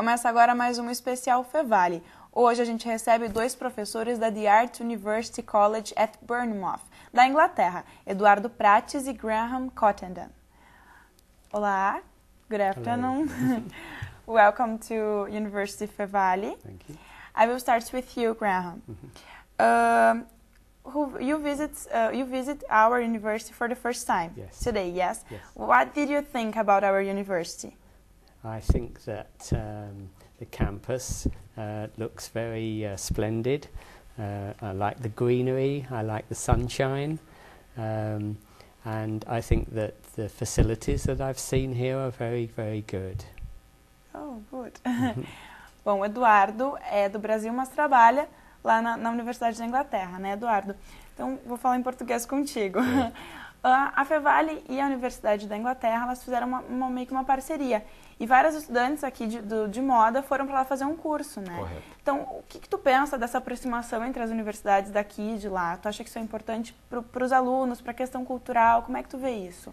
Começa agora mais um especial Fevale. Hoje a gente recebe dois professores da The Art University College at Bournemouth, da Inglaterra, Eduardo Prates e Graham Cottenden. Olá, good afternoon. Welcome to University Fevale. Thank you. I will start with you, Graham. Mm who you visit uh, you visit our university for the first time yes. today yes? yes what did you think about our university I think that um, the campus uh, looks very uh, splendid. Uh, I like the greenery, I like the sunshine, um, and I think that the facilities that I've seen here are very, very good. Oh, good. Bom, Eduardo é do Brasil, mas trabalha lá na, na Universidade da Inglaterra, né, Eduardo? Então, vou falar em português contigo. É. a Fevale e a Universidade da Inglaterra elas fizeram uma, uma, meio que uma parceria. E vários estudantes aqui de, do, de moda foram para lá fazer um curso, né? Correto. Então, o que, que, tu pensa dessa aproximação entre as universidades daqui e de lá? Tu acha que isso é importante para os alunos, para a questão cultural? Como é que tu vê isso?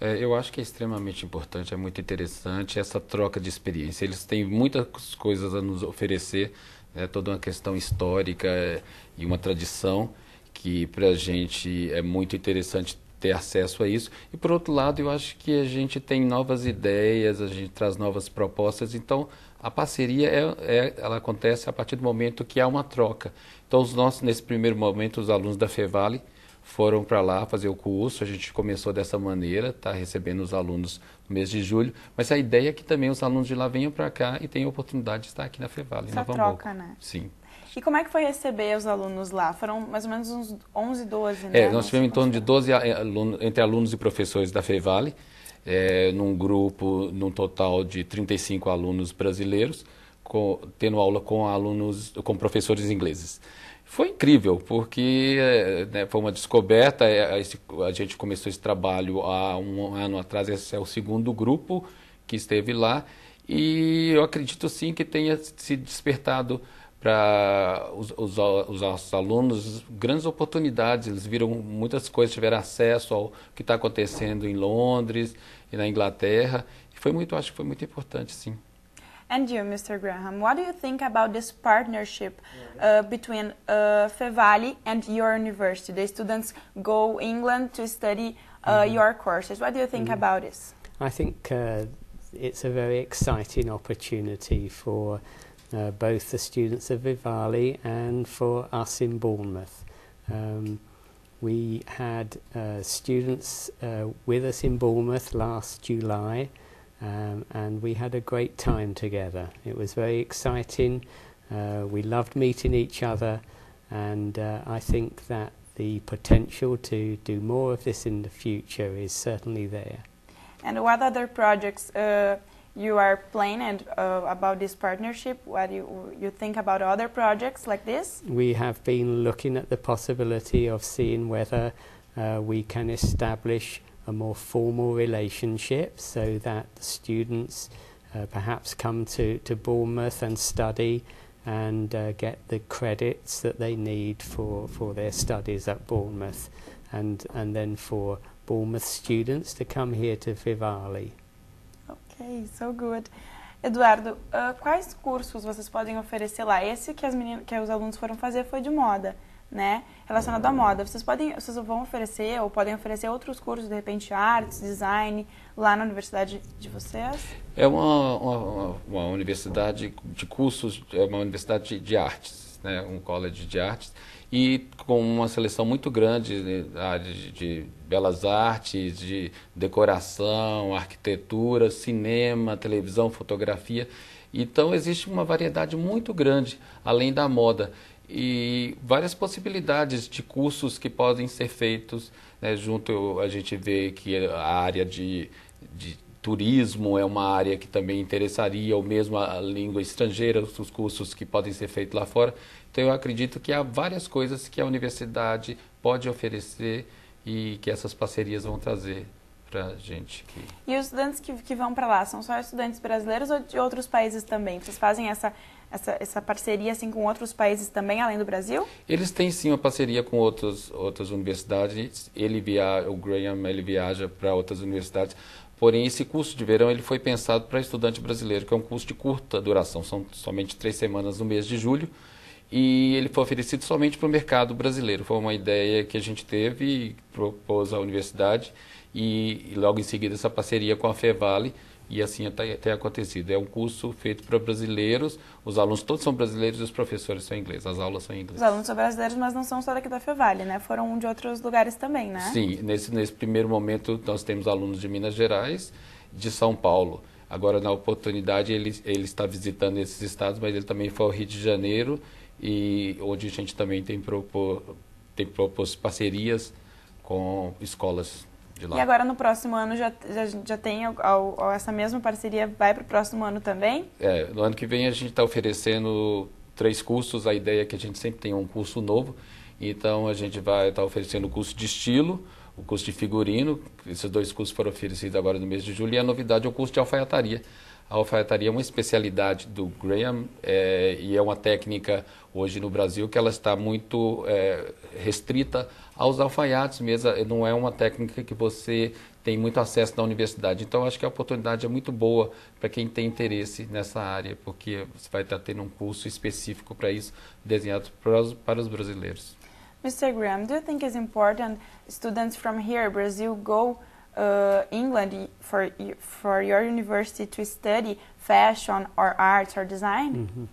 É, eu acho que é extremamente importante, é muito interessante essa troca de experiência. Eles têm muitas coisas a nos oferecer, né? toda uma questão histórica é, e uma tradição que para a gente é muito interessante ter acesso a isso. E por outro lado, eu acho que a gente tem novas ideias, a gente traz novas propostas. Então, a parceria é, é, ela acontece a partir do momento que há uma troca. Então, os nossos nesse primeiro momento, os alunos da Fevale foram para lá fazer o curso. A gente começou dessa maneira, está recebendo os alunos no mês de julho. Mas a ideia é que também os alunos de lá venham para cá e tenham a oportunidade de estar aqui na Fevale. Essa troca, né? Sim. E como é que foi receber os alunos lá? Foram mais ou menos uns 11, 12, né? É, nós tivemos em torno de 12 alunos, eh, entre alunos e professores da FEVALE, é, num grupo, num total de 35 alunos brasileiros, com, tendo aula com alunos, com professores ingleses. Foi incrível, porque eh, né, foi uma descoberta, esse, a gente começou esse trabalho há um ano atrás, esse é o segundo grupo que esteve lá, e eu acredito sim que tenha se despertado para os, os, os, nossos alunos grandes oportunidades. Eles viram muitas coisas, tiveram acesso ao que está acontecendo em Londres e na Inglaterra. E foi muito, acho que foi muito importante, sim. And you, Mr. Graham, what do you think about this partnership uh, between uh, Fevali and your university? The students go England to study uh, mm. your courses. What do you think mm. about this? I think uh, it's a very exciting opportunity for Uh, both the students of Vivali and for us in Bournemouth. Um, we had uh, students uh, with us in Bournemouth last July um, and we had a great time together. It was very exciting. Uh, we loved meeting each other and uh, I think that the potential to do more of this in the future is certainly there. And what other projects you are planning uh, about this partnership? What you you think about other projects like this? We have been looking at the possibility of seeing whether uh, we can establish a more formal relationship so that students uh, perhaps come to, to Bournemouth and study and uh, get the credits that they need for, for their studies at Bournemouth and, and then for Bournemouth students to come here to Vivali. É ok, so good. Eduardo, uh, quais cursos vocês podem oferecer lá? Esse que, as meninas, que os alunos foram fazer foi de moda, né? Relacionado à moda. Vocês podem, vocês vão oferecer ou podem oferecer outros cursos, de repente artes, design, lá na universidade de vocês? É uma, uma, uma universidade de cursos, é uma universidade de, de artes né, um college de artes, e com uma seleção muito grande né, de, de belas artes, de decoração, arquitetura, cinema, televisão, fotografia. Então existe uma variedade muito grande além da moda e várias possibilidades de cursos que podem ser feitos. Né? Junto a gente vê que a área de, de turismo é uma área que também interessaria, ou mesmo a língua estrangeira, os cursos que podem ser feitos lá fora. Então, eu acredito que há várias coisas que a universidade pode oferecer e que essas parcerias vão trazer para gente. aqui. E os estudantes que, que vão para lá são só estudantes brasileiros ou de outros países também? Vocês fazem essa, essa, essa parceria assim com outros países também além do Brasil? Eles têm sim uma parceria com outros, outras universidades. Ele via, o Graham ele viaja para outras universidades, Porém, esse curso de verão ele foi pensado para estudante brasileiro, que é um curso de curta duração, são somente três semanas no mês de julho, e ele foi oferecido somente para o mercado brasileiro. Foi uma ideia que a gente teve e propôs à universidade, e, e logo em seguida essa parceria com a FEVALE, e assim até, até acontecido. É um curso feito para brasileiros, os alunos todos são brasileiros e os professores são ingleses, as aulas são em inglês. Os alunos são brasileiros, mas não são só daqui da Fevale, né? Foram de outros lugares também, né? Sim, nesse, nesse primeiro momento nós temos alunos de Minas Gerais, de São Paulo. Agora, na oportunidade, ele, ele está visitando esses estados, mas ele também foi ao Rio de Janeiro, e onde a gente também tem, propor, tem proposto parcerias com escolas e agora no próximo ano já, já, já tem ao, ao, essa mesma parceria, vai para o próximo ano também? É, no ano que vem a gente está oferecendo três cursos, a ideia é que a gente sempre tem um curso novo, então a gente vai estar tá oferecendo o curso de estilo, o curso de figurino, esses dois cursos foram oferecidos agora no mês de julho, e a novidade é o curso de alfaiataria. A alfaiataria é uma especialidade do Graham é, e é uma técnica hoje no Brasil que ela está muito é, restrita aos alfaiates mesmo. É, não é uma técnica que você tem muito acesso na universidade. Então, acho que a oportunidade é muito boa para quem tem interesse nessa área, porque você vai estar tendo um curso específico para isso, desenhado para os, para os brasileiros. Mr. Graham, do you think it's important students from here, Brazil, go uh, England for for your university to study fashion or arts or design? Mm -hmm.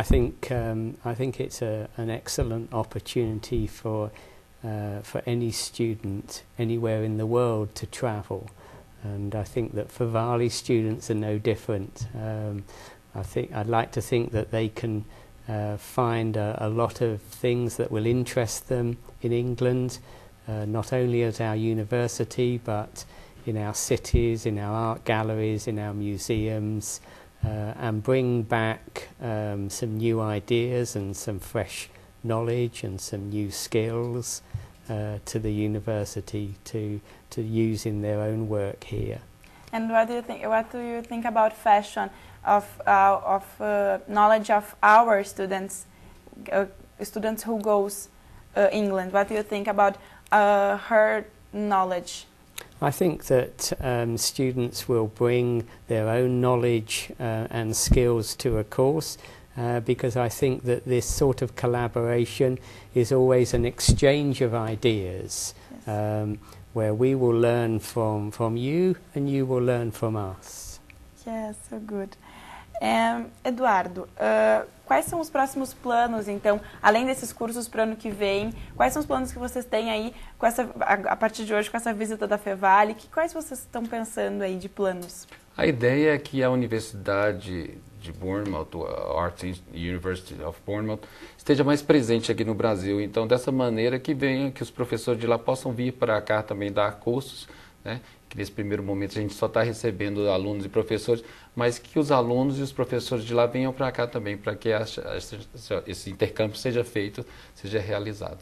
I think um, I think it's a, an excellent opportunity for uh, for any student anywhere in the world to travel, and I think that Favali students are no different. Um, I think I'd like to think that they can. Uh, find a, a lot of things that will interest them in England, uh, not only at our university but in our cities, in our art galleries, in our museums, uh, and bring back um, some new ideas and some fresh knowledge and some new skills uh, to the university to, to use in their own work here. And what do you think? What do you think about fashion of uh, of uh, knowledge of our students, uh, students who goes uh, England? What do you think about uh, her knowledge? I think that um, students will bring their own knowledge uh, and skills to a course uh, because I think that this sort of collaboration is always an exchange of ideas yes. um, where we will learn from, from you and you will learn from us. Yes, so good. É, Eduardo, uh, quais são os próximos planos, então, além desses cursos para o ano que vem? Quais são os planos que vocês têm aí com essa, a, a partir de hoje com essa visita da Fevale? Que, quais vocês estão pensando aí de planos? A ideia é que a Universidade de Bournemouth, Arts University of Bournemouth, esteja mais presente aqui no Brasil. Então, dessa maneira que venha, que os professores de lá possam vir para cá também dar cursos né? que nesse primeiro momento a gente só está recebendo alunos e professores, mas que os alunos e os professores de lá venham para cá também, para que esse intercâmbio seja feito, seja realizado.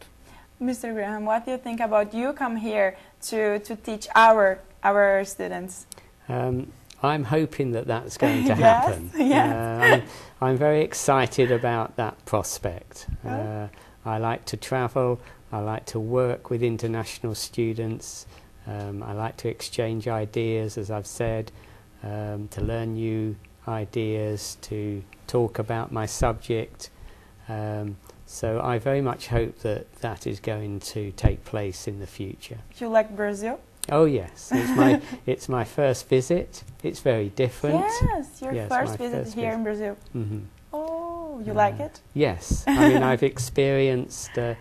Mr. Graham, what do you think about you come here to, to teach our, our students? Um, I'm hoping that that's going to happen. yes, yes. Uh, um, I'm very excited about that prospect. Oh. Uh, I like to travel, I like to work with international students. Um, I like to exchange ideas, as I've said, um, to learn new ideas, to talk about my subject. Um, so I very much hope that that is going to take place in the future. Do you like Brazil? Oh yes, it's my it's my first visit. It's very different. Yes, your yes, first visit first here visit. in Brazil. Mm -hmm. Oh, you uh, like it? Yes, I mean I've experienced, uh,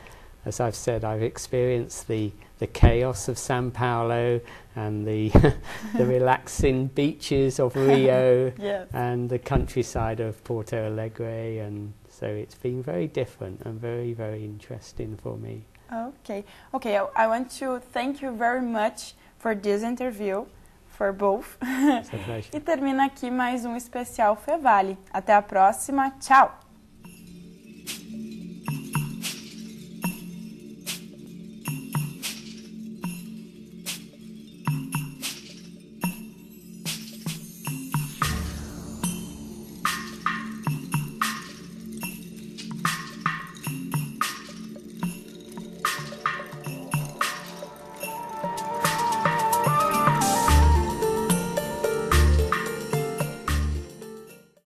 as I've said, I've experienced the the chaos of Sao Paulo and the, the relaxing beaches of Rio yes. and the countryside of Porto Alegre. And so it's been very different and very, very interesting for me. Okay. Okay. I, want to thank you very much for this interview. For both. e termina aqui mais um especial Fevale. Até a próxima. Tchau!